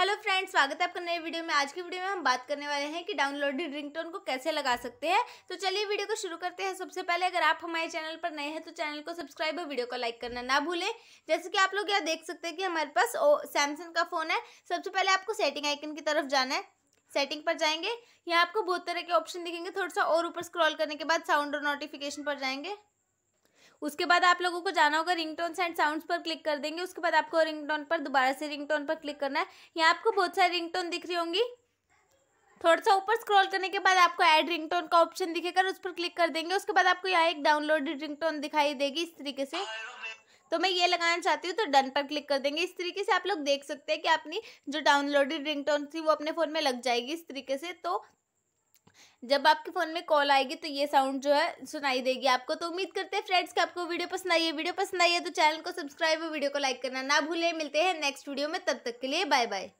hello friends स्वागत है आपका नए वीडियो में आज की वीडियो में हम बात करने वाले हैं कि डाउनलोडेड रिंगटोन को कैसे लगा सकते हैं तो चलिए वीडियो को शुरू करते हैं सबसे पहले अगर आप हमारे चैनल पर नए हैं तो चैनल को सब्सक्राइब और वीडियो को लाइक करना ना भूलें जैसे कि आप लोग यहाँ देख सकते हैं कि हमारे पास सैमसंग का फ़ोन है सबसे पहले आपको सेटिंग आइकन की तरफ जाना है सेटिंग पर जाएंगे यहाँ आपको बहुत तरह के ऑप्शन दिखेंगे थोड़ा सा और ऊपर स्क्रॉल करने के बाद साउंड और नोटिफिकेशन पर जाएंगे उसके बाद आप लोगों को जाना होगा रिंग टोन्स एंड साउंड्स पर क्लिक कर देंगे उसके बाद आपको रिंग टोन पर दोबारा से रिंग टोन पर क्लिक करना है यहाँ आपको बहुत सारी रिंग टोन दिख रही होंगी थोड़ा सा ऊपर स्क्रॉल करने के बाद आपको ऐड रिंगटोन का ऑप्शन दिखेगा उस पर क्लिक कर देंगे उसके बाद आपको यहाँ एक डाउनलोडेड रिंगटोन दिखाई देगी इस तरीके से तो मैं ये लगाना चाहती हूँ तो डन पर क्लिक कर देंगे इस तरीके से आप लोग देख सकते हैं कि अपनी जो डाउनलोडेड रिंगटोन थी वो अपने फ़ोन में लग जाएगी इस तरीके से तो जब आपके फ़ोन में कॉल आएगी तो ये साउंड जो है सुनाई देगी आपको तो उम्मीद करते हैं फ्रेंड्स कि आपको वीडियो पसंद आई है वीडियो पसंद आई है तो चैनल को सब्सक्राइब और वीडियो को लाइक करना ना भूलें मिलते हैं नेक्स्ट वीडियो में तब तक के लिए बाय बाय